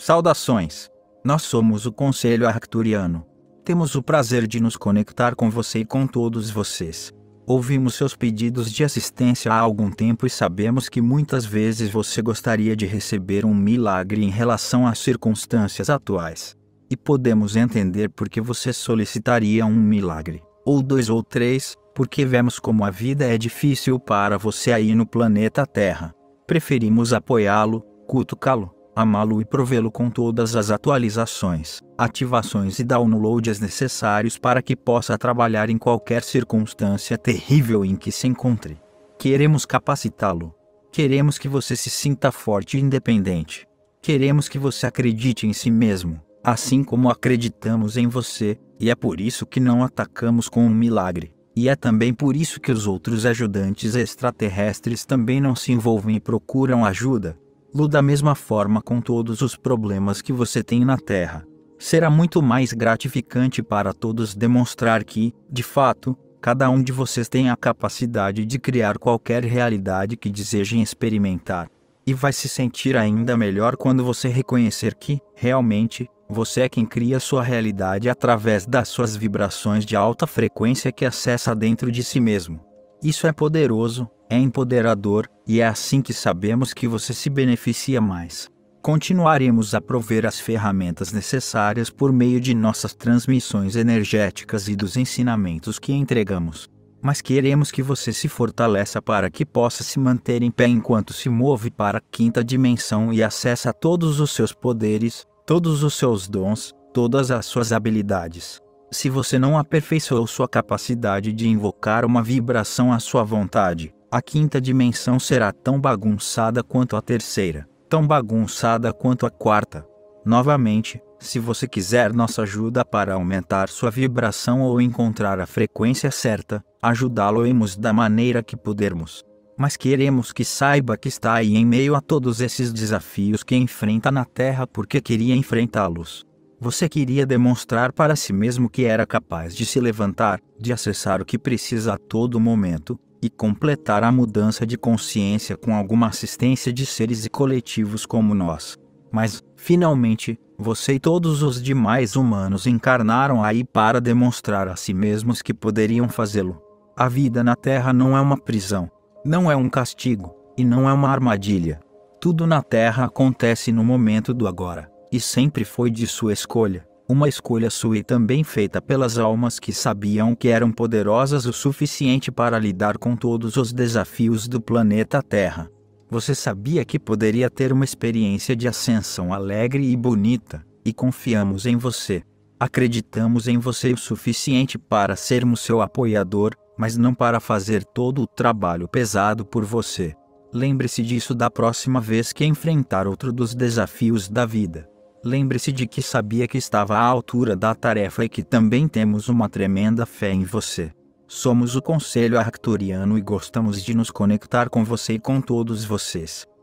Saudações! Nós somos o Conselho Arcturiano. Temos o prazer de nos conectar com você e com todos vocês. Ouvimos seus pedidos de assistência há algum tempo e sabemos que muitas vezes você gostaria de receber um milagre em relação às circunstâncias atuais. E podemos entender por que você solicitaria um milagre, ou dois ou três, porque vemos como a vida é difícil para você aí no planeta Terra. Preferimos apoiá-lo, cutucá-lo amá-lo e provê-lo com todas as atualizações, ativações e downloads necessários para que possa trabalhar em qualquer circunstância terrível em que se encontre. Queremos capacitá-lo. Queremos que você se sinta forte e independente. Queremos que você acredite em si mesmo, assim como acreditamos em você, e é por isso que não atacamos com um milagre. E é também por isso que os outros ajudantes extraterrestres também não se envolvem e procuram ajuda da mesma forma com todos os problemas que você tem na Terra. Será muito mais gratificante para todos demonstrar que, de fato, cada um de vocês tem a capacidade de criar qualquer realidade que desejem experimentar. E vai se sentir ainda melhor quando você reconhecer que, realmente, você é quem cria sua realidade através das suas vibrações de alta frequência que acessa dentro de si mesmo. Isso é poderoso, é empoderador, e é assim que sabemos que você se beneficia mais. Continuaremos a prover as ferramentas necessárias por meio de nossas transmissões energéticas e dos ensinamentos que entregamos. Mas queremos que você se fortaleça para que possa se manter em pé enquanto se move para a quinta dimensão e acessa todos os seus poderes, todos os seus dons, todas as suas habilidades. Se você não aperfeiçoou sua capacidade de invocar uma vibração à sua vontade, a quinta dimensão será tão bagunçada quanto a terceira, tão bagunçada quanto a quarta. Novamente, se você quiser nossa ajuda para aumentar sua vibração ou encontrar a frequência certa, ajudá-lo-emos da maneira que pudermos. Mas queremos que saiba que está aí em meio a todos esses desafios que enfrenta na Terra porque queria enfrentá-los. Você queria demonstrar para si mesmo que era capaz de se levantar, de acessar o que precisa a todo momento, e completar a mudança de consciência com alguma assistência de seres e coletivos como nós. Mas, finalmente, você e todos os demais humanos encarnaram aí para demonstrar a si mesmos que poderiam fazê-lo. A vida na Terra não é uma prisão, não é um castigo, e não é uma armadilha. Tudo na Terra acontece no momento do agora, e sempre foi de sua escolha uma escolha sua e também feita pelas almas que sabiam que eram poderosas o suficiente para lidar com todos os desafios do planeta Terra. Você sabia que poderia ter uma experiência de ascensão alegre e bonita, e confiamos em você. Acreditamos em você o suficiente para sermos seu apoiador, mas não para fazer todo o trabalho pesado por você. Lembre-se disso da próxima vez que enfrentar outro dos desafios da vida. Lembre-se de que sabia que estava à altura da tarefa e que também temos uma tremenda fé em você. Somos o Conselho Arcturiano e gostamos de nos conectar com você e com todos vocês.